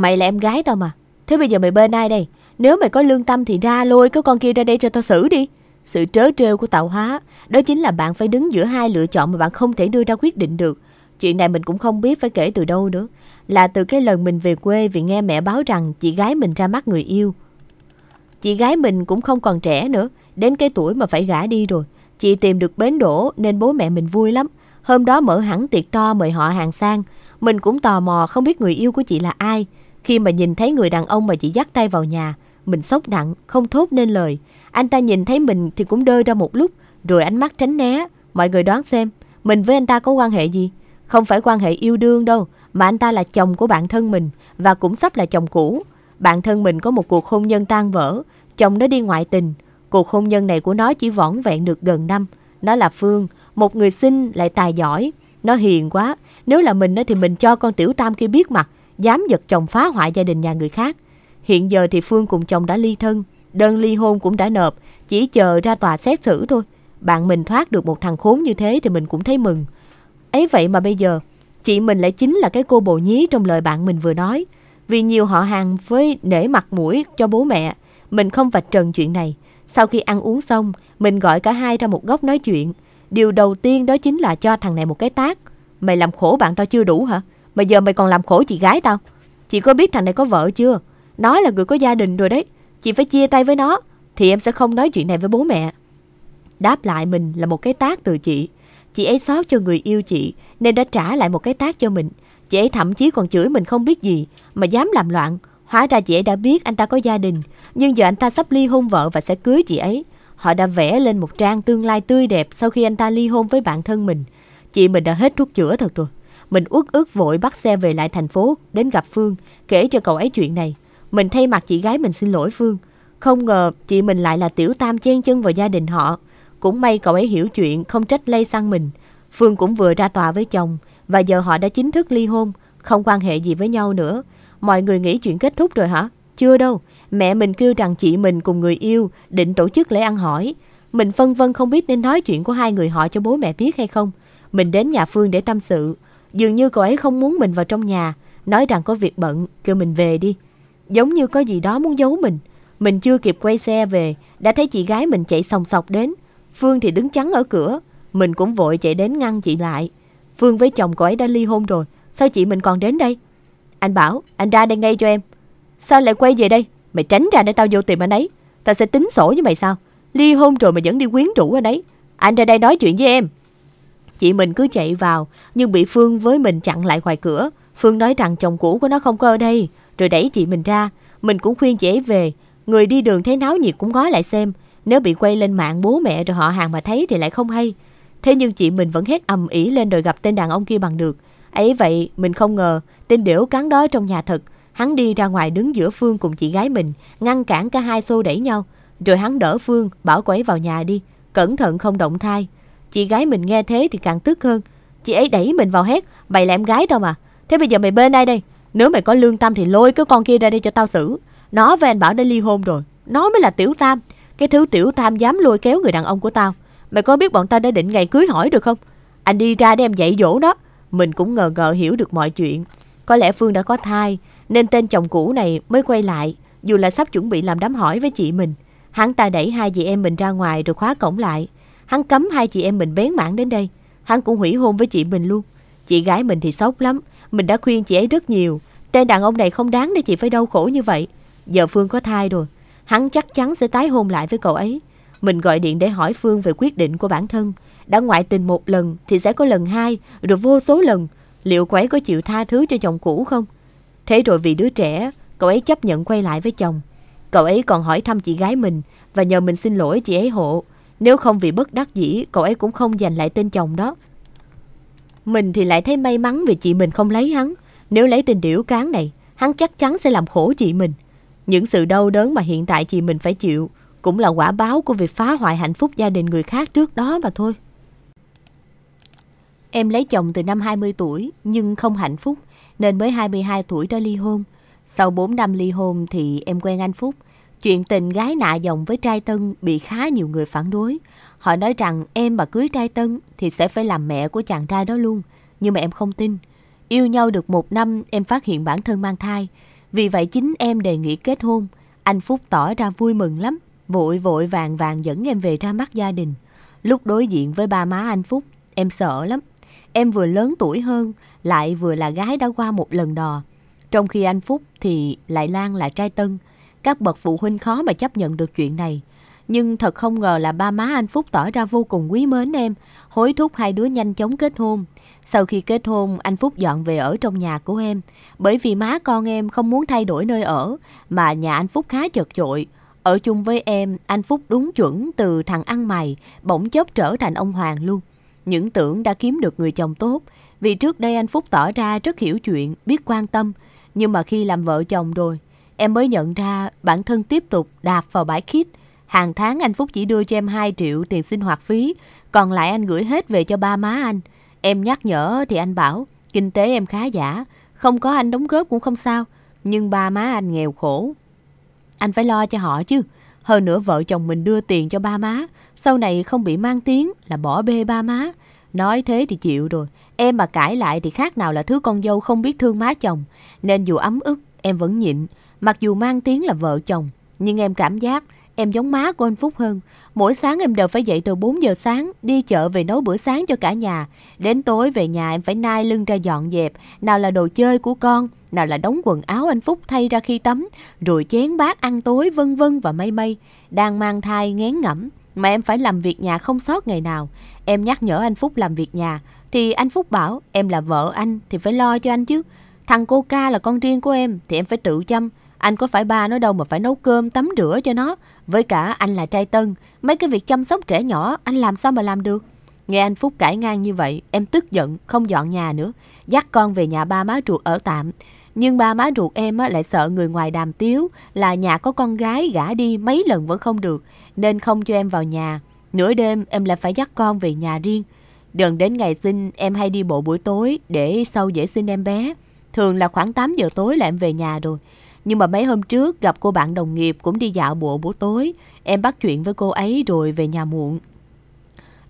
Mày là em gái tao mà Thế bây giờ mày bên ai đây Nếu mày có lương tâm thì ra lôi cái con kia ra đây cho tao xử đi Sự trớ trêu của tạo hóa Đó chính là bạn phải đứng giữa hai lựa chọn Mà bạn không thể đưa ra quyết định được Chuyện này mình cũng không biết phải kể từ đâu nữa Là từ cái lần mình về quê Vì nghe mẹ báo rằng chị gái mình ra mắt người yêu Chị gái mình cũng không còn trẻ nữa Đến cái tuổi mà phải gả đi rồi Chị tìm được bến đổ nên bố mẹ mình vui lắm Hôm đó mở hẳn tiệc to mời họ hàng sang Mình cũng tò mò không biết người yêu của chị là ai khi mà nhìn thấy người đàn ông mà chị dắt tay vào nhà, mình sốc nặng, không thốt nên lời. Anh ta nhìn thấy mình thì cũng đơ ra một lúc, rồi ánh mắt tránh né. Mọi người đoán xem, mình với anh ta có quan hệ gì? Không phải quan hệ yêu đương đâu, mà anh ta là chồng của bạn thân mình và cũng sắp là chồng cũ. Bạn thân mình có một cuộc hôn nhân tan vỡ, chồng nó đi ngoại tình. Cuộc hôn nhân này của nó chỉ vỏn vẹn được gần năm. Nó là Phương, một người xinh lại tài giỏi. Nó hiền quá, nếu là mình thì mình cho con tiểu tam kia biết mặt, dám giật chồng phá hoại gia đình nhà người khác. Hiện giờ thì Phương cùng chồng đã ly thân, đơn ly hôn cũng đã nộp, chỉ chờ ra tòa xét xử thôi. Bạn mình thoát được một thằng khốn như thế thì mình cũng thấy mừng. Ấy vậy mà bây giờ, chị mình lại chính là cái cô bồ nhí trong lời bạn mình vừa nói. Vì nhiều họ hàng với nể mặt mũi cho bố mẹ, mình không vạch trần chuyện này. Sau khi ăn uống xong, mình gọi cả hai ra một góc nói chuyện. Điều đầu tiên đó chính là cho thằng này một cái tác. Mày làm khổ bạn tao chưa đủ hả? Mà giờ mày còn làm khổ chị gái tao Chị có biết thằng này có vợ chưa nói là người có gia đình rồi đấy Chị phải chia tay với nó Thì em sẽ không nói chuyện này với bố mẹ Đáp lại mình là một cái tác từ chị Chị ấy xót cho người yêu chị Nên đã trả lại một cái tác cho mình Chị ấy thậm chí còn chửi mình không biết gì Mà dám làm loạn Hóa ra chị ấy đã biết anh ta có gia đình Nhưng giờ anh ta sắp ly hôn vợ và sẽ cưới chị ấy Họ đã vẽ lên một trang tương lai tươi đẹp Sau khi anh ta ly hôn với bạn thân mình Chị mình đã hết thuốc chữa thật rồi mình uất ức vội bắt xe về lại thành phố đến gặp Phương, kể cho cậu ấy chuyện này. Mình thay mặt chị gái mình xin lỗi Phương. Không ngờ chị mình lại là tiểu tam chen chân vào gia đình họ. Cũng may cậu ấy hiểu chuyện, không trách lây sang mình. Phương cũng vừa ra tòa với chồng và giờ họ đã chính thức ly hôn, không quan hệ gì với nhau nữa. Mọi người nghĩ chuyện kết thúc rồi hả? Chưa đâu, mẹ mình kêu rằng chị mình cùng người yêu định tổ chức lễ ăn hỏi. Mình phân vân không biết nên nói chuyện của hai người họ cho bố mẹ biết hay không. Mình đến nhà Phương để tâm sự. Dường như cô ấy không muốn mình vào trong nhà, nói rằng có việc bận, kêu mình về đi. Giống như có gì đó muốn giấu mình. Mình chưa kịp quay xe về, đã thấy chị gái mình chạy sòng sọc đến. Phương thì đứng chắn ở cửa, mình cũng vội chạy đến ngăn chị lại. Phương với chồng cô ấy đã ly hôn rồi, sao chị mình còn đến đây? Anh bảo, anh ra đây ngay cho em. Sao lại quay về đây? Mày tránh ra để tao vô tìm anh ấy. Tao sẽ tính sổ với mày sao? Ly hôn rồi mà vẫn đi quyến rũ anh ấy. Anh ra đây nói chuyện với em. Chị mình cứ chạy vào, nhưng bị Phương với mình chặn lại ngoài cửa. Phương nói rằng chồng cũ của nó không có ở đây, rồi đẩy chị mình ra. Mình cũng khuyên chị ấy về. Người đi đường thấy náo nhiệt cũng ngó lại xem. Nếu bị quay lên mạng bố mẹ rồi họ hàng mà thấy thì lại không hay. Thế nhưng chị mình vẫn hết ầm ĩ lên rồi gặp tên đàn ông kia bằng được. Ấy vậy, mình không ngờ, tên điểu cán đó trong nhà thật. Hắn đi ra ngoài đứng giữa Phương cùng chị gái mình, ngăn cản cả hai xô đẩy nhau. Rồi hắn đỡ Phương, bảo cô ấy vào nhà đi, cẩn thận không động thai. Chị gái mình nghe thế thì càng tức hơn. Chị ấy đẩy mình vào hét. Mày là em gái đâu mà. Thế bây giờ mày bên ai đây? Nếu mày có lương tâm thì lôi cái con kia ra đây cho tao xử. Nó với anh Bảo đã ly hôn rồi. Nó mới là tiểu tam. Cái thứ tiểu tam dám lôi kéo người đàn ông của tao. Mày có biết bọn tao đã định ngày cưới hỏi được không? Anh đi ra đem dạy dỗ nó. Mình cũng ngờ ngờ hiểu được mọi chuyện. Có lẽ Phương đã có thai, nên tên chồng cũ này mới quay lại, dù là sắp chuẩn bị làm đám hỏi với chị mình. Hắn ta đẩy hai chị em mình ra ngoài rồi khóa cổng lại. Hắn cấm hai chị em mình bén mảng đến đây. Hắn cũng hủy hôn với chị mình luôn. Chị gái mình thì sốc lắm. Mình đã khuyên chị ấy rất nhiều. Tên đàn ông này không đáng để chị phải đau khổ như vậy. Giờ Phương có thai rồi. Hắn chắc chắn sẽ tái hôn lại với cậu ấy. Mình gọi điện để hỏi Phương về quyết định của bản thân. Đã ngoại tình một lần thì sẽ có lần hai, rồi vô số lần. Liệu cô ấy có chịu tha thứ cho chồng cũ không? Thế rồi vì đứa trẻ, cậu ấy chấp nhận quay lại với chồng. Cậu ấy còn hỏi thăm chị gái mình và nhờ mình xin lỗi chị ấy hộ. Nếu không vì bất đắc dĩ, cậu ấy cũng không giành lại tên chồng đó. Mình thì lại thấy may mắn vì chị mình không lấy hắn. Nếu lấy tên điểu cán này, hắn chắc chắn sẽ làm khổ chị mình. Những sự đau đớn mà hiện tại chị mình phải chịu cũng là quả báo của việc phá hoại hạnh phúc gia đình người khác trước đó mà thôi. Em lấy chồng từ năm 20 tuổi nhưng không hạnh phúc nên mới 22 tuổi đã ly hôn. Sau 4 năm ly hôn thì em quen anh Phúc. Chuyện tình gái nạ dòng với trai tân bị khá nhiều người phản đối. Họ nói rằng em mà cưới trai tân thì sẽ phải làm mẹ của chàng trai đó luôn. Nhưng mà em không tin. Yêu nhau được một năm em phát hiện bản thân mang thai. Vì vậy chính em đề nghị kết hôn. Anh Phúc tỏ ra vui mừng lắm. Vội vội vàng vàng dẫn em về ra mắt gia đình. Lúc đối diện với ba má anh Phúc, em sợ lắm. Em vừa lớn tuổi hơn, lại vừa là gái đã qua một lần đò. Trong khi anh Phúc thì lại Lan là trai tân. Các bậc phụ huynh khó mà chấp nhận được chuyện này. Nhưng thật không ngờ là ba má anh Phúc tỏ ra vô cùng quý mến em, hối thúc hai đứa nhanh chóng kết hôn. Sau khi kết hôn, anh Phúc dọn về ở trong nhà của em, bởi vì má con em không muốn thay đổi nơi ở, mà nhà anh Phúc khá chật chội. Ở chung với em, anh Phúc đúng chuẩn từ thằng ăn mày, bỗng chốc trở thành ông Hoàng luôn. Những tưởng đã kiếm được người chồng tốt, vì trước đây anh Phúc tỏ ra rất hiểu chuyện, biết quan tâm, nhưng mà khi làm vợ chồng rồi, em mới nhận ra bản thân tiếp tục đạp vào bãi khít. Hàng tháng anh Phúc chỉ đưa cho em 2 triệu tiền sinh hoạt phí, còn lại anh gửi hết về cho ba má anh. Em nhắc nhở thì anh bảo, kinh tế em khá giả, không có anh đóng góp cũng không sao, nhưng ba má anh nghèo khổ. Anh phải lo cho họ chứ, hơn nữa vợ chồng mình đưa tiền cho ba má, sau này không bị mang tiếng là bỏ bê ba má. Nói thế thì chịu rồi, em mà cãi lại thì khác nào là thứ con dâu không biết thương má chồng, nên dù ấm ức em vẫn nhịn, Mặc dù mang tiếng là vợ chồng, nhưng em cảm giác em giống má của anh Phúc hơn. Mỗi sáng em đều phải dậy từ 4 giờ sáng, đi chợ về nấu bữa sáng cho cả nhà. Đến tối về nhà em phải nai lưng ra dọn dẹp, nào là đồ chơi của con, nào là đóng quần áo anh Phúc thay ra khi tắm, rồi chén bát ăn tối vân vân và mây mây. Đang mang thai ngén ngẩm, mà em phải làm việc nhà không sót ngày nào. Em nhắc nhở anh Phúc làm việc nhà, thì anh Phúc bảo em là vợ anh thì phải lo cho anh chứ. Thằng cô ca là con riêng của em thì em phải tự chăm. Anh có phải ba nó đâu mà phải nấu cơm, tắm rửa cho nó. Với cả anh là trai tân, mấy cái việc chăm sóc trẻ nhỏ anh làm sao mà làm được. Nghe anh Phúc cãi ngang như vậy, em tức giận, không dọn nhà nữa. Dắt con về nhà ba má ruột ở tạm. Nhưng ba má ruột em lại sợ người ngoài đàm tiếu là nhà có con gái gả đi mấy lần vẫn không được, nên không cho em vào nhà. Nửa đêm em lại phải dắt con về nhà riêng. Đừng đến ngày sinh em hay đi bộ buổi tối để sau dễ sinh em bé. Thường là khoảng 8 giờ tối là em về nhà rồi. Nhưng mà mấy hôm trước gặp cô bạn đồng nghiệp cũng đi dạo bộ buổi tối. Em bắt chuyện với cô ấy rồi về nhà muộn.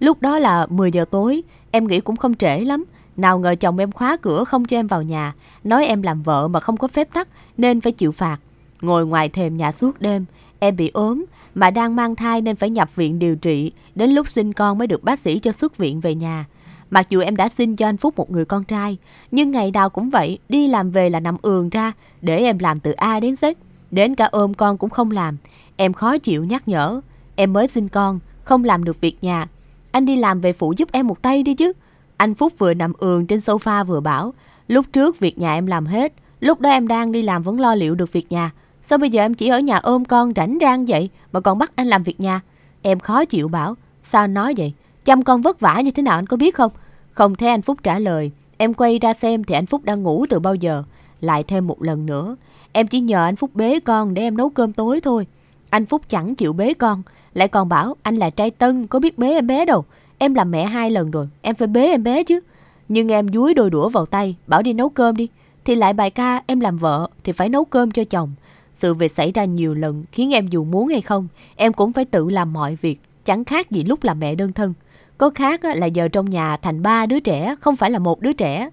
Lúc đó là 10 giờ tối, em nghĩ cũng không trễ lắm. Nào ngờ chồng em khóa cửa không cho em vào nhà, nói em làm vợ mà không có phép tắc nên phải chịu phạt. Ngồi ngoài thềm nhà suốt đêm, em bị ốm mà đang mang thai nên phải nhập viện điều trị, đến lúc sinh con mới được bác sĩ cho xuất viện về nhà. Mặc dù em đã xin cho anh Phúc một người con trai, nhưng ngày nào cũng vậy, đi làm về là nằm ườn ra, để em làm từ A đến Z. Đến cả ôm con cũng không làm. Em khó chịu nhắc nhở. Em mới sinh con, không làm được việc nhà. Anh đi làm về phụ giúp em một tay đi chứ. Anh Phúc vừa nằm ườn trên sofa vừa bảo. Lúc trước việc nhà em làm hết, lúc đó em đang đi làm vẫn lo liệu được việc nhà. Sao bây giờ em chỉ ở nhà ôm con rảnh rang vậy mà còn bắt anh làm việc nhà? Em khó chịu bảo. Sao nói vậy? Chăm con vất vả như thế nào anh có biết không? Không thấy anh Phúc trả lời. Em quay ra xem thì anh Phúc đang ngủ từ bao giờ. Lại thêm một lần nữa. Em chỉ nhờ anh Phúc bế con để em nấu cơm tối thôi. Anh Phúc chẳng chịu bế con. Lại còn bảo anh là trai tân, có biết bế em bé đâu. Em làm mẹ hai lần rồi, em phải bế em bé chứ. Nhưng em dúi đôi đũa vào tay, bảo đi nấu cơm đi. Thì lại bài ca em làm vợ thì phải nấu cơm cho chồng. Sự việc xảy ra nhiều lần khiến em dù muốn hay không, em cũng phải tự làm mọi việc, chẳng khác gì lúc làm mẹ đơn thân. Có khác là giờ trong nhà thành ba đứa trẻ, không phải là một đứa trẻ.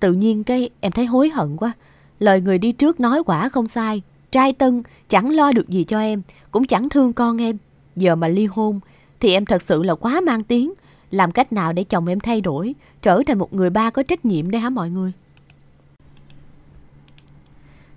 Tự nhiên cái em thấy hối hận quá. Lời người đi trước nói quả không sai. Trai tân chẳng lo được gì cho em, cũng chẳng thương con em. Giờ mà ly hôn thì em thật sự là quá mang tiếng. Làm cách nào để chồng em thay đổi, trở thành một người ba có trách nhiệm đây hả mọi người?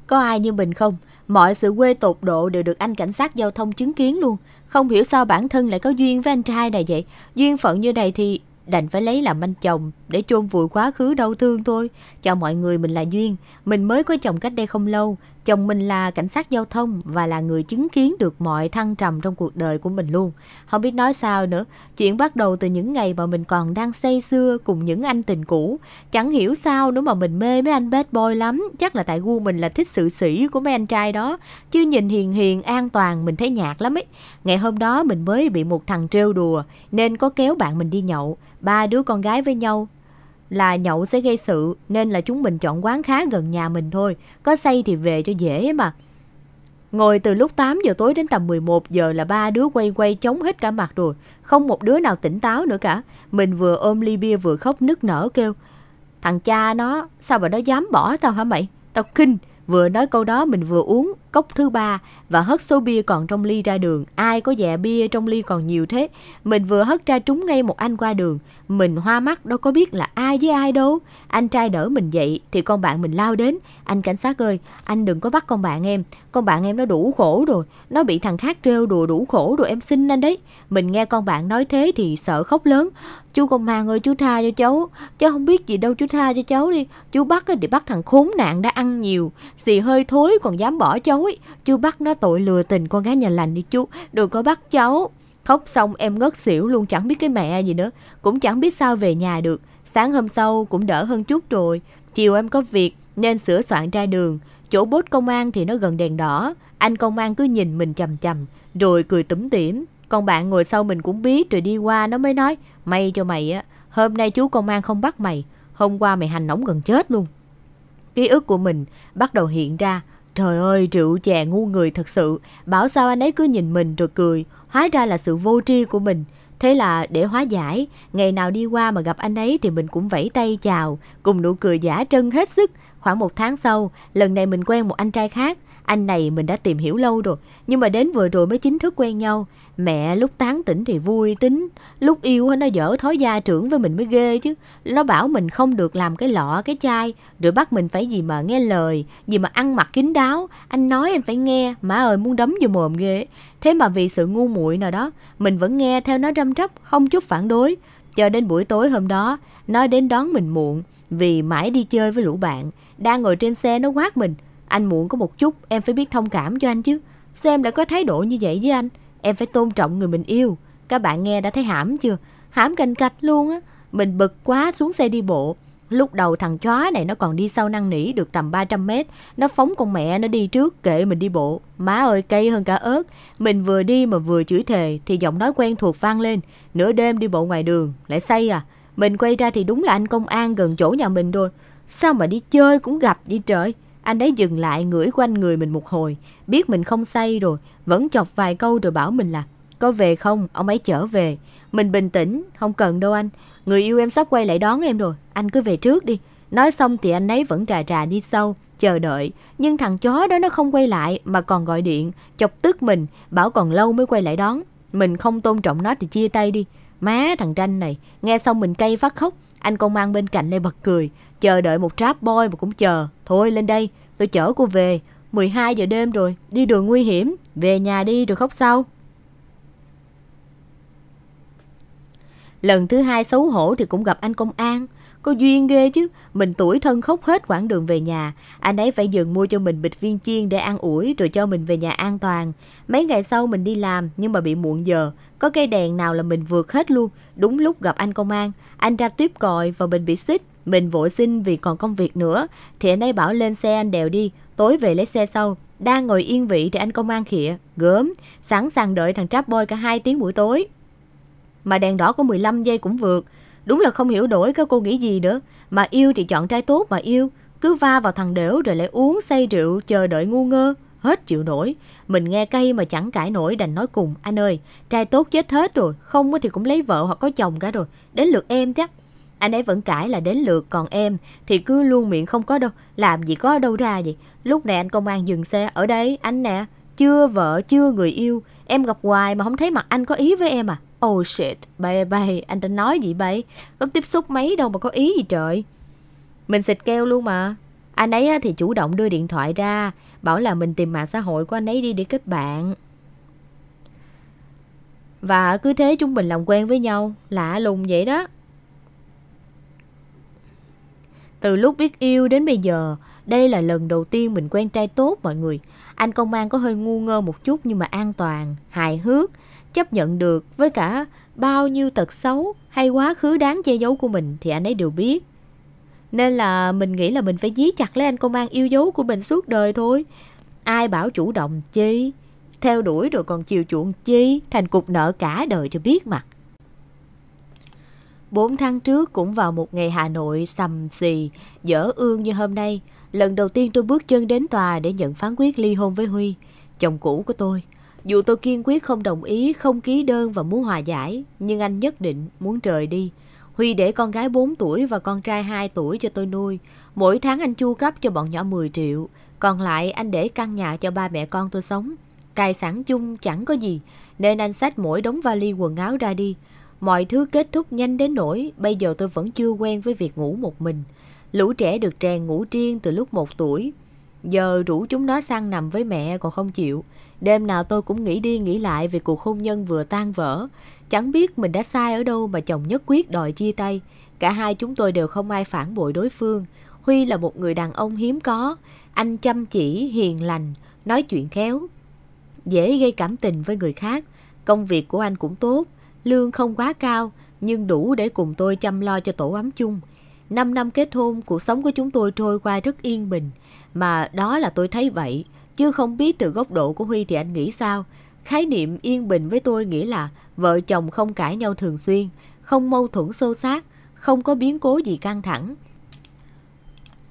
Có ai như mình không? Mọi sự quê tột độ đều được anh cảnh sát giao thông chứng kiến luôn. Không hiểu sao bản thân lại có duyên với anh trai này vậy. Duyên phận như này thì đành phải lấy làm anh chồng để chôn vùi quá khứ đau thương thôi. Cho mọi người mình là duyên, mình mới có chồng cách đây không lâu, Chồng mình là cảnh sát giao thông và là người chứng kiến được mọi thăng trầm trong cuộc đời của mình luôn. Không biết nói sao nữa, chuyện bắt đầu từ những ngày mà mình còn đang say xưa cùng những anh tình cũ. Chẳng hiểu sao nữa mà mình mê mấy anh bad boy lắm, chắc là tại gu mình là thích sự sỉ của mấy anh trai đó. Chứ nhìn hiền hiền, an toàn, mình thấy nhạt lắm ấy. Ngày hôm đó mình mới bị một thằng trêu đùa, nên có kéo bạn mình đi nhậu. Ba đứa con gái với nhau, là nhậu sẽ gây sự nên là chúng mình chọn quán khá gần nhà mình thôi, có say thì về cho dễ mà. Ngồi từ lúc 8 giờ tối đến tầm 11 giờ là ba đứa quay quay chống hết cả mặt rồi, không một đứa nào tỉnh táo nữa cả. Mình vừa ôm ly bia vừa khóc nức nở kêu, thằng cha nó, sao mà nó dám bỏ tao hả mày? Tao kinh, Vừa nói câu đó mình vừa uống cốc thứ ba và hất số bia còn trong ly ra đường. Ai có dạ bia trong ly còn nhiều thế. Mình vừa hất ra trúng ngay một anh qua đường. Mình hoa mắt đâu có biết là ai với ai đâu. Anh trai đỡ mình dậy thì con bạn mình lao đến. Anh cảnh sát ơi, anh đừng có bắt con bạn em. Con bạn em nó đủ khổ rồi. Nó bị thằng khác trêu đùa đủ khổ rồi em xin anh đấy. Mình nghe con bạn nói thế thì sợ khóc lớn. Chú công an ơi chú tha cho cháu Cháu không biết gì đâu chú tha cho cháu đi Chú bắt thì bắt thằng khốn nạn đã ăn nhiều Xì hơi thối còn dám bỏ cháu ấy. Chú bắt nó tội lừa tình con gái nhà lành đi chú Đừng có bắt cháu Khóc xong em ngất xỉu luôn chẳng biết cái mẹ gì nữa Cũng chẳng biết sao về nhà được Sáng hôm sau cũng đỡ hơn chút rồi Chiều em có việc nên sửa soạn ra đường Chỗ bốt công an thì nó gần đèn đỏ Anh công an cứ nhìn mình chầm chầm Rồi cười tủm tỉm Còn bạn ngồi sau mình cũng biết rồi đi qua nó mới nói May cho mày á, hôm nay chú công an không bắt mày, hôm qua mày hành nóng gần chết luôn. Ký ức của mình bắt đầu hiện ra, trời ơi rượu chè ngu người thật sự, bảo sao anh ấy cứ nhìn mình rồi cười, hóa ra là sự vô tri của mình. Thế là để hóa giải, ngày nào đi qua mà gặp anh ấy thì mình cũng vẫy tay chào, cùng nụ cười giả trân hết sức. Khoảng một tháng sau, lần này mình quen một anh trai khác, anh này mình đã tìm hiểu lâu rồi, nhưng mà đến vừa rồi mới chính thức quen nhau. Mẹ lúc tán tỉnh thì vui tính, lúc yêu nó dở thói gia trưởng với mình mới ghê chứ. Nó bảo mình không được làm cái lọ, cái chai, rồi bắt mình phải gì mà nghe lời, gì mà ăn mặc kín đáo. Anh nói em phải nghe, má ơi muốn đấm vô mồm ghê. Thế mà vì sự ngu muội nào đó, mình vẫn nghe theo nó răm rắp, không chút phản đối. Cho đến buổi tối hôm đó, nó đến đón mình muộn vì mãi đi chơi với lũ bạn. Đang ngồi trên xe nó quát mình, anh muộn có một chút, em phải biết thông cảm cho anh chứ. Sao em lại có thái độ như vậy với anh? Em phải tôn trọng người mình yêu. Các bạn nghe đã thấy hãm chưa? Hãm cành cạch luôn á. Mình bực quá xuống xe đi bộ. Lúc đầu thằng chó này nó còn đi sau năn nỉ được tầm 300 mét. Nó phóng con mẹ nó đi trước kệ mình đi bộ. Má ơi cây hơn cả ớt. Mình vừa đi mà vừa chửi thề thì giọng nói quen thuộc vang lên. Nửa đêm đi bộ ngoài đường. Lại say à? Mình quay ra thì đúng là anh công an gần chỗ nhà mình rồi. Sao mà đi chơi cũng gặp vậy trời? Anh ấy dừng lại ngửi quanh người mình một hồi, biết mình không say rồi, vẫn chọc vài câu rồi bảo mình là Có về không? Ông ấy trở về. Mình bình tĩnh, không cần đâu anh. Người yêu em sắp quay lại đón em rồi, anh cứ về trước đi. Nói xong thì anh ấy vẫn trà trà đi sâu, chờ đợi. Nhưng thằng chó đó nó không quay lại mà còn gọi điện, chọc tức mình, bảo còn lâu mới quay lại đón. Mình không tôn trọng nó thì chia tay đi. Má thằng Tranh này, nghe xong mình cay phát khóc. Anh công an bên cạnh lại bật cười, chờ đợi một trap boy mà cũng chờ. Thôi lên đây, tôi chở cô về, 12 giờ đêm rồi, đi đường nguy hiểm, về nhà đi rồi khóc sau. Lần thứ hai xấu hổ thì cũng gặp anh công an cô duyên ghê chứ, mình tuổi thân khóc hết quãng đường về nhà. Anh ấy phải dừng mua cho mình bịch viên chiên để ăn ủi rồi cho mình về nhà an toàn. Mấy ngày sau mình đi làm nhưng mà bị muộn giờ. Có cây đèn nào là mình vượt hết luôn. Đúng lúc gặp anh công an, anh ra tiếp còi và mình bị xích. Mình vội xin vì còn công việc nữa. Thì anh ấy bảo lên xe anh đèo đi, tối về lấy xe sau. Đang ngồi yên vị thì anh công an khịa, gớm, sẵn sàng đợi thằng trap boy cả 2 tiếng buổi tối. Mà đèn đỏ có 15 giây cũng vượt. Đúng là không hiểu nổi các cô nghĩ gì nữa. Mà yêu thì chọn trai tốt mà yêu. Cứ va vào thằng đểu rồi lại uống say rượu chờ đợi ngu ngơ. Hết chịu nổi. Mình nghe cây mà chẳng cãi nổi đành nói cùng. Anh ơi, trai tốt chết hết rồi. Không thì cũng lấy vợ hoặc có chồng cả rồi. Đến lượt em chắc. Anh ấy vẫn cãi là đến lượt còn em thì cứ luôn miệng không có đâu, làm gì có đâu ra vậy. Lúc này anh công an dừng xe, ở đây anh nè, chưa vợ, chưa người yêu, em gặp hoài mà không thấy mặt anh có ý với em à. Oh shit, bay bay, anh đã nói gì bay? Có tiếp xúc mấy đâu mà có ý gì trời? Mình xịt keo luôn mà. Anh ấy thì chủ động đưa điện thoại ra, bảo là mình tìm mạng xã hội của anh ấy đi để kết bạn. Và cứ thế chúng mình làm quen với nhau, lạ lùng vậy đó. Từ lúc biết yêu đến bây giờ, đây là lần đầu tiên mình quen trai tốt mọi người. Anh công an có hơi ngu ngơ một chút nhưng mà an toàn, hài hước, chấp nhận được với cả bao nhiêu tật xấu hay quá khứ đáng che giấu của mình thì anh ấy đều biết. Nên là mình nghĩ là mình phải dí chặt lấy anh công an yêu dấu của mình suốt đời thôi. Ai bảo chủ động chi, theo đuổi rồi còn chiều chuộng chi, thành cục nợ cả đời cho biết mặt. bốn tháng trước cũng vào một ngày Hà Nội sầm xì, dở ương như hôm nay, lần đầu tiên tôi bước chân đến tòa để nhận phán quyết ly hôn với Huy, chồng cũ của tôi. Dù tôi kiên quyết không đồng ý, không ký đơn và muốn hòa giải, nhưng anh nhất định muốn trời đi. Huy để con gái 4 tuổi và con trai 2 tuổi cho tôi nuôi. Mỗi tháng anh chu cấp cho bọn nhỏ 10 triệu. Còn lại anh để căn nhà cho ba mẹ con tôi sống. Tài sản chung chẳng có gì, nên anh xách mỗi đống vali quần áo ra đi. Mọi thứ kết thúc nhanh đến nỗi bây giờ tôi vẫn chưa quen với việc ngủ một mình. Lũ trẻ được tràn ngủ riêng từ lúc 1 tuổi. Giờ rủ chúng nó sang nằm với mẹ còn không chịu. Đêm nào tôi cũng nghĩ đi nghĩ lại về cuộc hôn nhân vừa tan vỡ. Chẳng biết mình đã sai ở đâu mà chồng nhất quyết đòi chia tay. Cả hai chúng tôi đều không ai phản bội đối phương. Huy là một người đàn ông hiếm có. Anh chăm chỉ, hiền lành, nói chuyện khéo. Dễ gây cảm tình với người khác. Công việc của anh cũng tốt. Lương không quá cao, nhưng đủ để cùng tôi chăm lo cho tổ ấm chung. năm năm kết hôn, cuộc sống của chúng tôi trôi qua rất yên bình. Mà đó là tôi thấy vậy, chứ không biết từ góc độ của Huy thì anh nghĩ sao. Khái niệm yên bình với tôi nghĩa là vợ chồng không cãi nhau thường xuyên, không mâu thuẫn sâu sát, không có biến cố gì căng thẳng.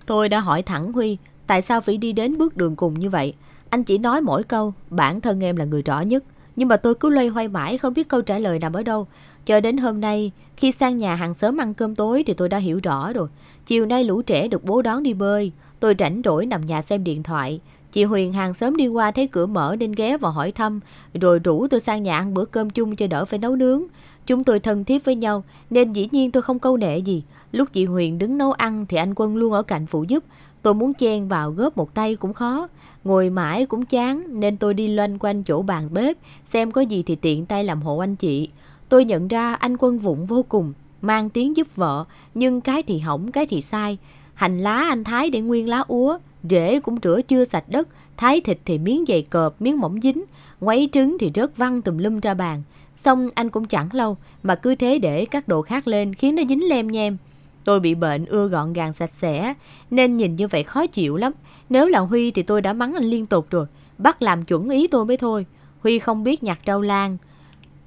Tôi đã hỏi thẳng Huy, tại sao phải đi đến bước đường cùng như vậy? Anh chỉ nói mỗi câu, bản thân em là người rõ nhất. Nhưng mà tôi cứ loay hoay mãi không biết câu trả lời nằm ở đâu. Cho đến hôm nay, khi sang nhà hàng xóm ăn cơm tối thì tôi đã hiểu rõ rồi. Chiều nay lũ trẻ được bố đón đi bơi. Tôi rảnh rỗi nằm nhà xem điện thoại. Chị Huyền hàng sớm đi qua thấy cửa mở nên ghé vào hỏi thăm, rồi rủ tôi sang nhà ăn bữa cơm chung cho đỡ phải nấu nướng. Chúng tôi thân thiết với nhau nên dĩ nhiên tôi không câu nệ gì. Lúc chị Huyền đứng nấu ăn thì anh Quân luôn ở cạnh phụ giúp. Tôi muốn chen vào góp một tay cũng khó. Ngồi mãi cũng chán nên tôi đi loanh quanh chỗ bàn bếp xem có gì thì tiện tay làm hộ anh chị. Tôi nhận ra anh Quân vụng vô cùng, mang tiếng giúp vợ nhưng cái thì hỏng, cái thì sai hành lá anh thái để nguyên lá úa, rễ cũng rửa chưa sạch đất, thái thịt thì miếng dày cộp, miếng mỏng dính, quấy trứng thì rớt văng tùm lum ra bàn. Xong anh cũng chẳng lâu mà cứ thế để các đồ khác lên khiến nó dính lem nhem. Tôi bị bệnh ưa gọn gàng sạch sẽ nên nhìn như vậy khó chịu lắm. Nếu là Huy thì tôi đã mắng anh liên tục rồi, bắt làm chuẩn ý tôi mới thôi. Huy không biết nhặt trâu lan.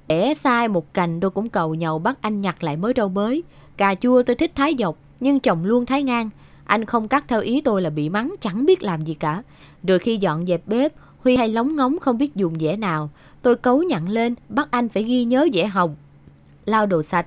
Để sai một cành tôi cũng cầu nhầu bắt anh nhặt lại mới rau mới Cà chua tôi thích thái dọc nhưng chồng luôn thái ngang. Anh không cắt theo ý tôi là bị mắng, chẳng biết làm gì cả. Rồi khi dọn dẹp bếp, Huy hay lóng ngóng không biết dùng dẻ nào. Tôi cấu nhặn lên, bắt anh phải ghi nhớ dẻ hồng. Lau đồ sạch,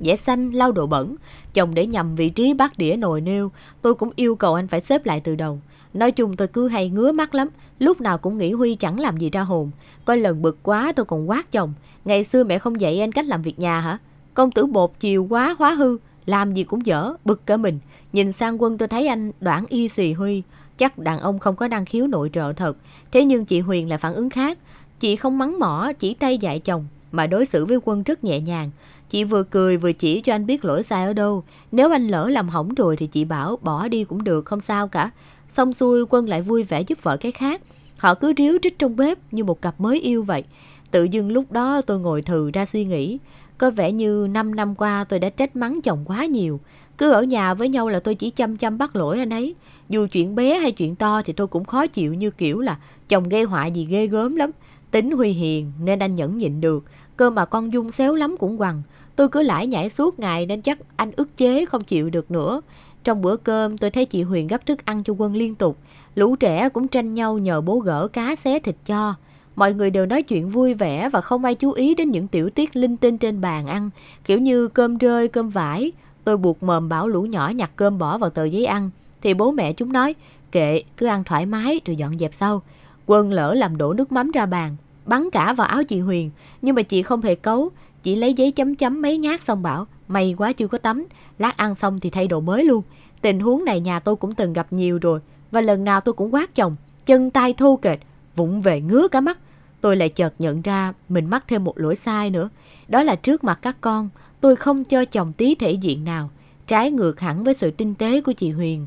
dẻ xanh, lau đồ bẩn. Chồng để nhầm vị trí bát đĩa nồi nêu, tôi cũng yêu cầu anh phải xếp lại từ đầu. Nói chung tôi cứ hay ngứa mắt lắm, lúc nào cũng nghĩ Huy chẳng làm gì ra hồn. Coi lần bực quá tôi còn quát chồng. Ngày xưa mẹ không dạy anh cách làm việc nhà hả? Công tử bột chiều quá hóa hư, làm gì cũng dở, bực cả mình. Nhìn sang quân tôi thấy anh đoản y xì huy. Chắc đàn ông không có năng khiếu nội trợ thật. Thế nhưng chị Huyền là phản ứng khác. Chị không mắng mỏ, chỉ tay dạy chồng mà đối xử với quân rất nhẹ nhàng. Chị vừa cười vừa chỉ cho anh biết lỗi sai ở đâu. Nếu anh lỡ làm hỏng rồi thì chị bảo bỏ đi cũng được, không sao cả. Xong xuôi quân lại vui vẻ giúp vợ cái khác. Họ cứ ríu trích trong bếp như một cặp mới yêu vậy. Tự dưng lúc đó tôi ngồi thừ ra suy nghĩ. Có vẻ như 5 năm qua tôi đã trách mắng chồng quá nhiều. Cứ ở nhà với nhau là tôi chỉ chăm chăm bắt lỗi anh ấy. Dù chuyện bé hay chuyện to thì tôi cũng khó chịu như kiểu là chồng gây họa gì ghê gớm lắm. Tính Huy hiền nên anh nhẫn nhịn được. Cơ mà con Dung xéo lắm cũng quằn. Tôi cứ lải nhải suốt ngày nên chắc anh ức chế không chịu được nữa. Trong bữa cơm tôi thấy chị Huyền gấp thức ăn cho quân liên tục. Lũ trẻ cũng tranh nhau nhờ bố gỡ cá xé thịt cho. Mọi người đều nói chuyện vui vẻ và không ai chú ý đến những tiểu tiết linh tinh trên bàn ăn, kiểu như cơm rơi, cơm vải, Tôi buộc mồm bảo lũ nhỏ nhặt cơm bỏ vào tờ giấy ăn. Thì bố mẹ chúng nói, kệ, cứ ăn thoải mái rồi dọn dẹp sau. Quân lỡ làm đổ nước mắm ra bàn, bắn cả vào áo chị Huyền. Nhưng mà chị không hề cấu, chị lấy giấy chấm chấm mấy nhát xong bảo, may quá chưa có tắm, lát ăn xong thì thay đồ mới luôn. Tình huống này nhà tôi cũng từng gặp nhiều rồi, và lần nào tôi cũng quát chồng, chân tay thô kệch, vụng về ngứa cả mắt tôi lại chợt nhận ra mình mắc thêm một lỗi sai nữa. Đó là trước mặt các con, tôi không cho chồng tí thể diện nào, trái ngược hẳn với sự tinh tế của chị Huyền.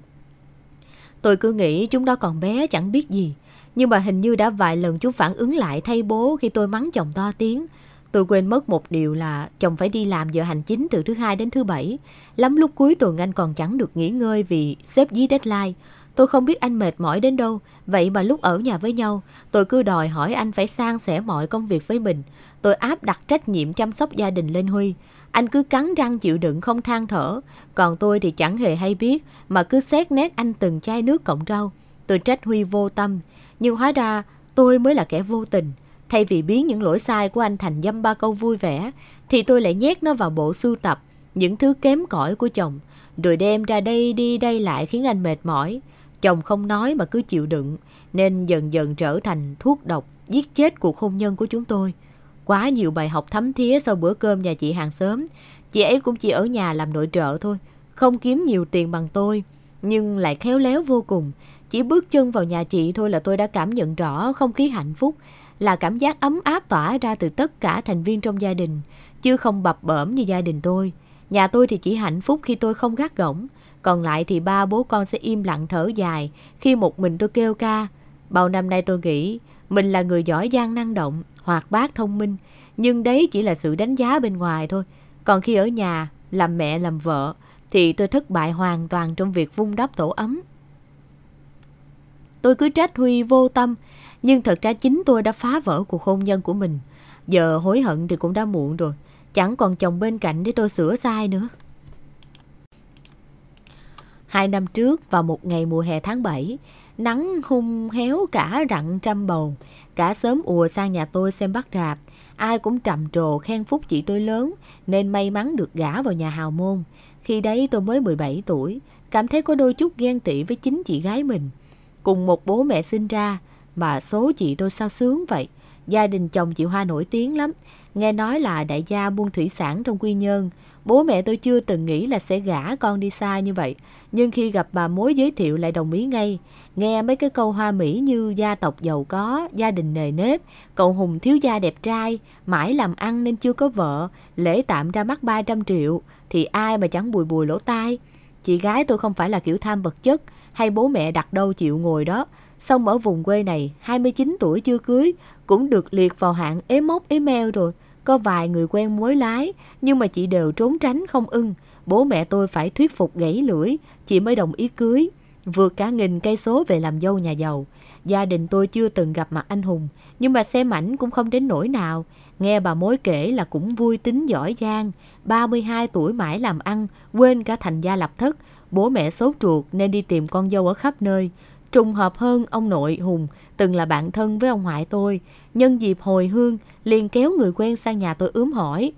Tôi cứ nghĩ chúng đó còn bé chẳng biết gì, nhưng mà hình như đã vài lần chúng phản ứng lại thay bố khi tôi mắng chồng to tiếng. Tôi quên mất một điều là chồng phải đi làm giờ hành chính từ thứ hai đến thứ bảy. Lắm lúc cuối tuần anh còn chẳng được nghỉ ngơi vì xếp dí deadline. Tôi không biết anh mệt mỏi đến đâu, vậy mà lúc ở nhà với nhau, tôi cứ đòi hỏi anh phải sang sẻ mọi công việc với mình. Tôi áp đặt trách nhiệm chăm sóc gia đình lên Huy. Anh cứ cắn răng chịu đựng không than thở, còn tôi thì chẳng hề hay biết mà cứ xét nét anh từng chai nước cộng rau. Tôi trách Huy vô tâm, nhưng hóa ra tôi mới là kẻ vô tình. Thay vì biến những lỗi sai của anh thành dâm ba câu vui vẻ, thì tôi lại nhét nó vào bộ sưu tập, những thứ kém cỏi của chồng, rồi đem ra đây đi đây lại khiến anh mệt mỏi. Chồng không nói mà cứ chịu đựng, nên dần dần trở thành thuốc độc, giết chết cuộc hôn nhân của chúng tôi. Quá nhiều bài học thấm thía sau bữa cơm nhà chị hàng xóm. Chị ấy cũng chỉ ở nhà làm nội trợ thôi, không kiếm nhiều tiền bằng tôi, nhưng lại khéo léo vô cùng. Chỉ bước chân vào nhà chị thôi là tôi đã cảm nhận rõ không khí hạnh phúc, là cảm giác ấm áp tỏa ra từ tất cả thành viên trong gia đình, chứ không bập bẩm như gia đình tôi. Nhà tôi thì chỉ hạnh phúc khi tôi không gác gỏng, còn lại thì ba bố con sẽ im lặng thở dài khi một mình tôi kêu ca. Bao năm nay tôi nghĩ mình là người giỏi giang năng động, hoạt bát thông minh. Nhưng đấy chỉ là sự đánh giá bên ngoài thôi. Còn khi ở nhà, làm mẹ làm vợ thì tôi thất bại hoàn toàn trong việc vun đắp tổ ấm. Tôi cứ trách Huy vô tâm, nhưng thật ra chính tôi đã phá vỡ cuộc hôn nhân của mình. Giờ hối hận thì cũng đã muộn rồi, chẳng còn chồng bên cạnh để tôi sửa sai nữa. Hai năm trước vào một ngày mùa hè tháng 7, nắng hung héo cả rặng trăm bầu, cả sớm ùa sang nhà tôi xem bắt rạp. Ai cũng trầm trồ khen phúc chị tôi lớn nên may mắn được gả vào nhà hào môn. Khi đấy tôi mới 17 tuổi, cảm thấy có đôi chút ghen tị với chính chị gái mình. Cùng một bố mẹ sinh ra mà số chị tôi sao sướng vậy. Gia đình chồng chị Hoa nổi tiếng lắm, nghe nói là đại gia buôn thủy sản trong Quy Nhơn, Bố mẹ tôi chưa từng nghĩ là sẽ gả con đi xa như vậy, nhưng khi gặp bà mối giới thiệu lại đồng ý ngay. Nghe mấy cái câu hoa mỹ như gia tộc giàu có, gia đình nề nếp, cậu Hùng thiếu gia đẹp trai, mãi làm ăn nên chưa có vợ, lễ tạm ra mắt 300 triệu, thì ai mà chẳng bùi bùi lỗ tai. Chị gái tôi không phải là kiểu tham vật chất, hay bố mẹ đặt đâu chịu ngồi đó. Xong ở vùng quê này, 29 tuổi chưa cưới, cũng được liệt vào hạng ế mốc ế meo rồi. Có vài người quen mối lái, nhưng mà chị đều trốn tránh không ưng. Bố mẹ tôi phải thuyết phục gãy lưỡi, chị mới đồng ý cưới. Vượt cả nghìn cây số về làm dâu nhà giàu. Gia đình tôi chưa từng gặp mặt anh Hùng, nhưng mà xem ảnh cũng không đến nỗi nào. Nghe bà mối kể là cũng vui tính giỏi giang, 32 tuổi mãi làm ăn, quên cả thành gia lập thất. Bố mẹ sốt ruột nên đi tìm con dâu ở khắp nơi. Trùng hợp hơn ông nội Hùng từng là bạn thân với ông ngoại tôi, nhân dịp hồi hương liền kéo người quen sang nhà tôi ướm hỏi.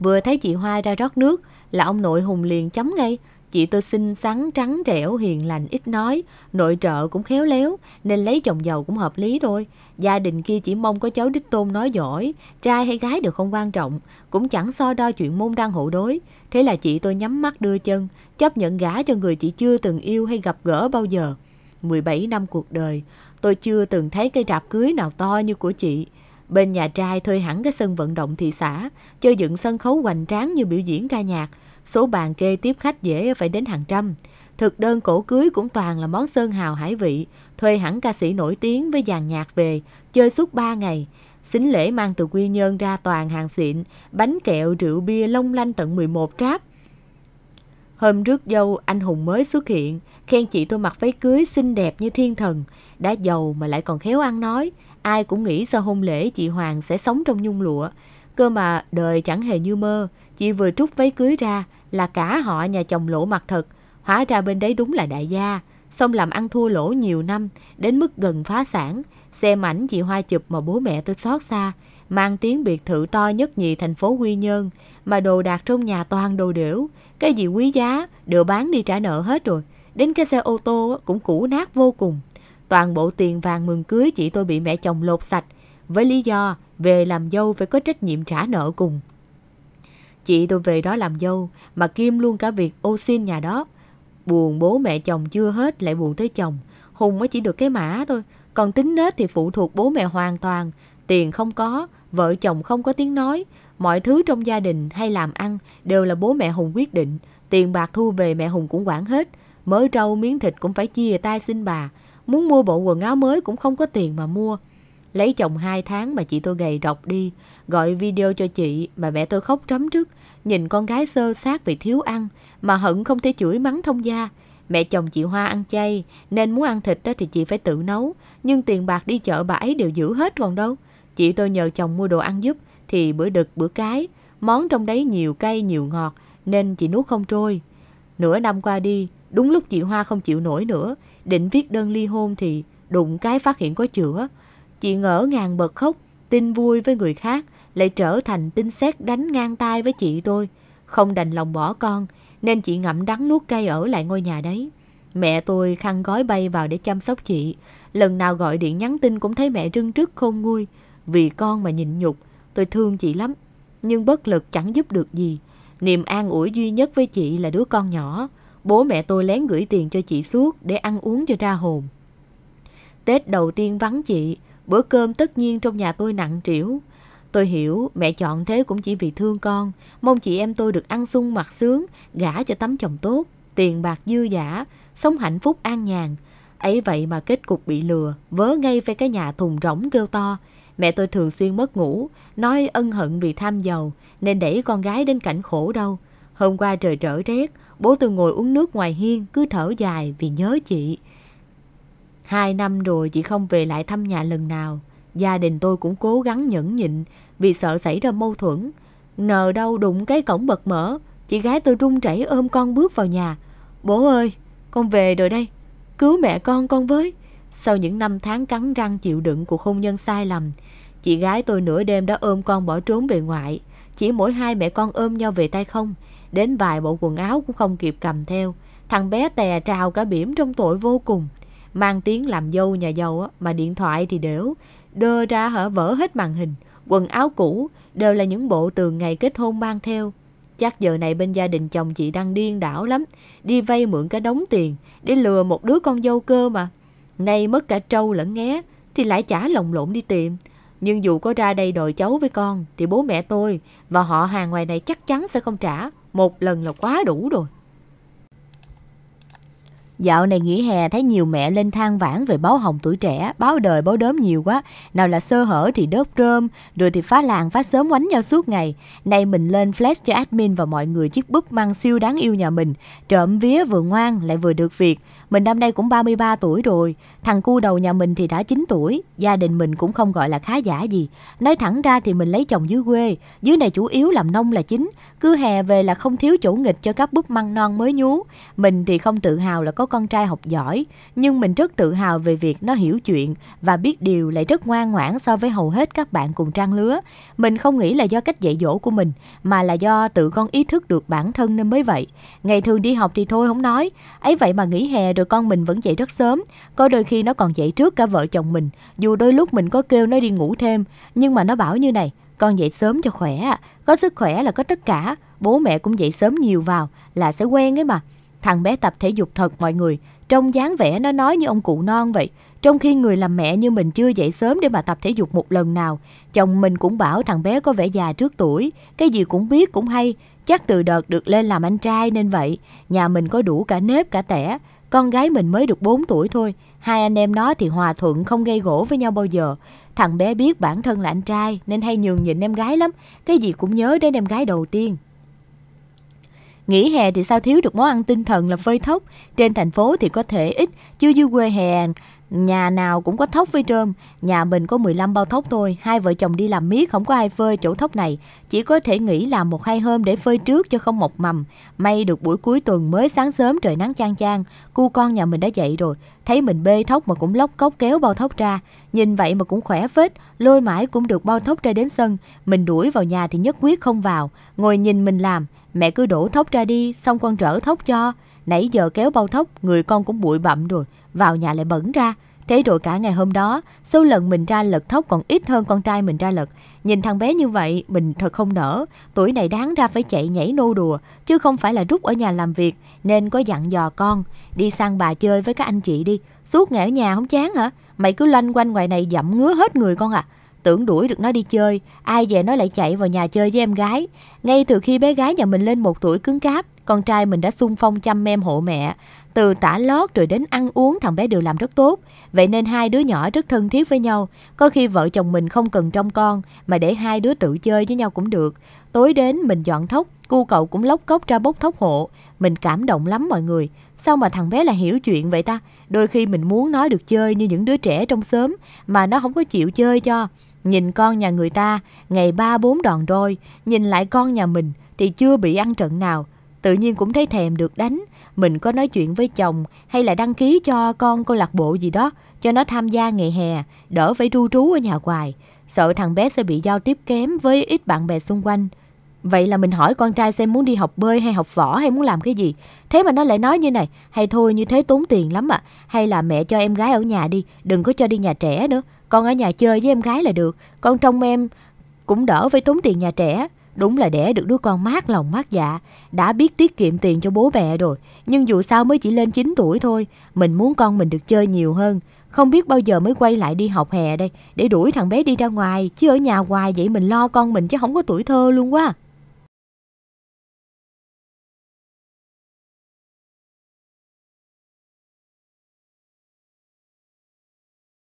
Vừa thấy chị Hoa ra rót nước là ông nội Hùng liền chấm ngay, chị tôi xinh xắn trắng trẻo hiền lành ít nói, nội trợ cũng khéo léo nên lấy chồng giàu cũng hợp lý thôi. Gia đình kia chỉ mong có cháu đích tôn nói giỏi, trai hay gái được không quan trọng, cũng chẳng so đo chuyện môn đăng hộ đối. Thế là chị tôi nhắm mắt đưa chân, chấp nhận gả cho người chị chưa từng yêu hay gặp gỡ bao giờ. 17 năm cuộc đời, tôi chưa từng thấy cây rạp cưới nào to như của chị. Bên nhà trai thuê hẳn cái sân vận động thị xã, chơi dựng sân khấu hoành tráng như biểu diễn ca nhạc. Số bàn kê tiếp khách dễ phải đến hàng trăm. Thực đơn cổ cưới cũng toàn là món sơn hào hải vị, thuê hẳn ca sĩ nổi tiếng với dàn nhạc về, chơi suốt 3 ngày. Xính lễ mang từ Quy Nhơn ra toàn hàng xịn, bánh kẹo, rượu bia long lanh tận 11 tráp. Hôm rước dâu, anh Hùng mới xuất hiện, khen chị tôi mặc váy cưới xinh đẹp như thiên thần, đã giàu mà lại còn khéo ăn nói. Ai cũng nghĩ sau hôn lễ chị Hoàng sẽ sống trong nhung lụa. Cơ mà đời chẳng hề như mơ, chị vừa trút váy cưới ra là cả họ nhà chồng lỗ mặt thật. Hóa ra bên đấy đúng là đại gia, xong làm ăn thua lỗ nhiều năm, đến mức gần phá sản. Xem ảnh chị Hoa chụp mà bố mẹ tôi xót xa, mang tiếng biệt thự to nhất nhì thành phố Quy Nhơn, mà đồ đạc trong nhà toàn đồ đểu, cái gì quý giá đều bán đi trả nợ hết rồi. Đến cái xe ô tô cũng cũ nát vô cùng. Toàn bộ tiền vàng mừng cưới chị tôi bị mẹ chồng lột sạch với lý do về làm dâu phải có trách nhiệm trả nợ cùng. Chị tôi về đó làm dâu mà Kim luôn cả việc ô xin nhà đó. Buồn bố mẹ chồng chưa hết lại buồn tới chồng. Hùng mới chỉ được cái mã thôi. Còn tính nết thì phụ thuộc bố mẹ hoàn toàn. Tiền không có, vợ chồng không có tiếng nói. Mọi thứ trong gia đình hay làm ăn đều là bố mẹ Hùng quyết định. Tiền bạc thu về mẹ Hùng cũng quản hết. Mớ trâu miếng thịt cũng phải chia tay xin bà. Muốn mua bộ quần áo mới cũng không có tiền mà mua. Lấy chồng hai tháng mà chị tôi gầy rọc đi. Gọi video cho chị mà mẹ tôi khóc trắm trước. Nhìn con gái sơ sát vì thiếu ăn mà hận không thể chửi mắng thông gia. Mẹ chồng chị Hoa ăn chay nên muốn ăn thịt đó thì chị phải tự nấu. Nhưng tiền bạc đi chợ bà ấy đều giữ hết còn đâu. Chị tôi nhờ chồng mua đồ ăn giúp thì bữa đực bữa cái. Món trong đấy nhiều cay nhiều ngọt nên chị nuốt không trôi. Nửa năm qua đi, Đúng lúc chị Hoa không chịu nổi nữa, định viết đơn ly hôn thì đụng cái phát hiện có chữa. Chị ngỡ ngàng bật khóc, tin vui với người khác, lại trở thành tin xét đánh ngang tay với chị tôi. Không đành lòng bỏ con, nên chị ngậm đắng nuốt cay ở lại ngôi nhà đấy. Mẹ tôi khăn gói bay vào để chăm sóc chị. Lần nào gọi điện nhắn tin cũng thấy mẹ trưng trước khôn nguôi. Vì con mà nhịn nhục, tôi thương chị lắm. Nhưng bất lực chẳng giúp được gì. Niềm an ủi duy nhất với chị là đứa con nhỏ bố mẹ tôi lén gửi tiền cho chị suốt để ăn uống cho ra hồn. Tết đầu tiên vắng chị, bữa cơm tất nhiên trong nhà tôi nặng trĩu. Tôi hiểu mẹ chọn thế cũng chỉ vì thương con, mong chị em tôi được ăn sung mặc sướng, gả cho tấm chồng tốt, tiền bạc dư giả, sống hạnh phúc an nhàn. Ấy vậy mà kết cục bị lừa, vớ ngay về cái nhà thùng rỗng kêu to. Mẹ tôi thường xuyên mất ngủ, nói ân hận vì tham giàu, nên đẩy con gái đến cảnh khổ đâu. Hôm qua trời trở rét, bố tôi ngồi uống nước ngoài hiên cứ thở dài vì nhớ chị. Hai năm rồi chị không về lại thăm nhà lần nào. Gia đình tôi cũng cố gắng nhẫn nhịn vì sợ xảy ra mâu thuẫn. Nờ đâu đụng cái cổng bật mở, chị gái tôi run rẩy ôm con bước vào nhà. Bố ơi, con về rồi đây, cứu mẹ con con với. Sau những năm tháng cắn răng chịu đựng cuộc hôn nhân sai lầm, chị gái tôi nửa đêm đã ôm con bỏ trốn về ngoại. Chỉ mỗi hai mẹ con ôm nhau về tay không, Đến vài bộ quần áo cũng không kịp cầm theo Thằng bé tè trào cả biển trong tội vô cùng Mang tiếng làm dâu nhà giàu á, Mà điện thoại thì đều Đơ ra hở vỡ hết màn hình Quần áo cũ đều là những bộ từ ngày kết hôn mang theo Chắc giờ này bên gia đình chồng chị đang điên đảo lắm Đi vay mượn cả đống tiền Để lừa một đứa con dâu cơ mà Nay mất cả trâu lẫn nghé Thì lại chả lồng lộn đi tìm Nhưng dù có ra đây đòi cháu với con Thì bố mẹ tôi và họ hàng ngoài này chắc chắn sẽ không trả một lần là quá đủ rồi. Dạo này nghỉ hè thấy nhiều mẹ lên than vãn về báo hồng tuổi trẻ, báo đời báo đốm nhiều quá. Nào là sơ hở thì đớp rơm, rồi thì phá làng phá sớm quánh nhau suốt ngày. Nay mình lên flash cho admin và mọi người chiếc búp măng siêu đáng yêu nhà mình. Trộm vía vừa ngoan lại vừa được việc. Mình năm nay cũng 33 tuổi rồi, thằng cu đầu nhà mình thì đã 9 tuổi, gia đình mình cũng không gọi là khá giả gì. Nói thẳng ra thì mình lấy chồng dưới quê, dưới này chủ yếu làm nông là chính, cứ hè về là không thiếu chỗ nghịch cho các búp măng non mới nhú. Mình thì không tự hào là có con trai học giỏi, nhưng mình rất tự hào về việc nó hiểu chuyện và biết điều lại rất ngoan ngoãn so với hầu hết các bạn cùng trang lứa. Mình không nghĩ là do cách dạy dỗ của mình, mà là do tự con ý thức được bản thân nên mới vậy. Ngày thường đi học thì thôi không nói, ấy vậy mà nghỉ hè rồi tụi con mình vẫn dậy rất sớm, có đôi khi nó còn dậy trước cả vợ chồng mình, dù đôi lúc mình có kêu nó đi ngủ thêm, nhưng mà nó bảo như này, con dậy sớm cho khỏe, có sức khỏe là có tất cả, bố mẹ cũng dậy sớm nhiều vào là sẽ quen ấy mà. Thằng bé tập thể dục thật mọi người, trong dáng vẻ nó nói như ông cụ non vậy, trong khi người làm mẹ như mình chưa dậy sớm để mà tập thể dục một lần nào. Chồng mình cũng bảo thằng bé có vẻ già trước tuổi, cái gì cũng biết cũng hay, chắc từ đợt được lên làm anh trai nên vậy. Nhà mình có đủ cả nếp cả tẻ, con gái mình mới được 4 tuổi thôi, hai anh em nó thì hòa thuận không gây gỗ với nhau bao giờ. Thằng bé biết bản thân là anh trai nên hay nhường nhịn em gái lắm, cái gì cũng nhớ đến em gái đầu tiên. Nghỉ hè thì sao thiếu được món ăn tinh thần là phơi thóc. Trên thành phố thì có thể ít, chứ dưới quê hè Nhà nào cũng có thóc với trơm, nhà mình có 15 bao thóc thôi, hai vợ chồng đi làm miết không có ai phơi chỗ thóc này, chỉ có thể nghĩ làm một hai hôm để phơi trước cho không mọc mầm. May được buổi cuối tuần mới sáng sớm trời nắng chang chang, cu con nhà mình đã dậy rồi, thấy mình bê thóc mà cũng lóc cốc kéo bao thóc ra, nhìn vậy mà cũng khỏe phết, lôi mãi cũng được bao thóc ra đến sân, mình đuổi vào nhà thì nhất quyết không vào, ngồi nhìn mình làm, mẹ cứ đổ thóc ra đi, xong con trở thóc cho. Nãy giờ kéo bao thóc, người con cũng bụi bặm rồi, vào nhà lại bẩn ra. Thế rồi cả ngày hôm đó, số lần mình ra lật thóc còn ít hơn con trai mình ra lật. Nhìn thằng bé như vậy, mình thật không nỡ. Tuổi này đáng ra phải chạy nhảy nô đùa, chứ không phải là rút ở nhà làm việc, nên có dặn dò con. Đi sang bà chơi với các anh chị đi, suốt ngày ở nhà không chán hả? Mày cứ loanh quanh ngoài này dậm ngứa hết người con à. Tưởng đuổi được nó đi chơi, ai về nó lại chạy vào nhà chơi với em gái. Ngay từ khi bé gái nhà mình lên một tuổi cứng cáp, con trai mình đã xung phong chăm em hộ mẹ. Từ tả lót rồi đến ăn uống thằng bé đều làm rất tốt. Vậy nên hai đứa nhỏ rất thân thiết với nhau. Có khi vợ chồng mình không cần trông con mà để hai đứa tự chơi với nhau cũng được. Tối đến mình dọn thóc, cu cậu cũng lóc cốc ra bốc thóc hộ. Mình cảm động lắm mọi người. Sao mà thằng bé là hiểu chuyện vậy ta? Đôi khi mình muốn nói được chơi như những đứa trẻ trong xóm mà nó không có chịu chơi cho. Nhìn con nhà người ta, ngày ba bốn đòn roi, nhìn lại con nhà mình thì chưa bị ăn trận nào tự nhiên cũng thấy thèm được đánh. Mình có nói chuyện với chồng hay là đăng ký cho con câu lạc bộ gì đó cho nó tham gia ngày hè, đỡ phải tru trú ở nhà hoài. Sợ thằng bé sẽ bị giao tiếp kém với ít bạn bè xung quanh. Vậy là mình hỏi con trai xem muốn đi học bơi hay học võ hay muốn làm cái gì. Thế mà nó lại nói như này, hay thôi như thế tốn tiền lắm ạ. À. Hay là mẹ cho em gái ở nhà đi, đừng có cho đi nhà trẻ nữa. Con ở nhà chơi với em gái là được, con trông em cũng đỡ phải tốn tiền nhà trẻ. Đúng là đẻ được đứa con mát lòng mát dạ, đã biết tiết kiệm tiền cho bố mẹ rồi, nhưng dù sao mới chỉ lên 9 tuổi thôi, mình muốn con mình được chơi nhiều hơn, không biết bao giờ mới quay lại đi học hè đây để đuổi thằng bé đi ra ngoài, chứ ở nhà hoài vậy mình lo con mình chứ không có tuổi thơ luôn quá.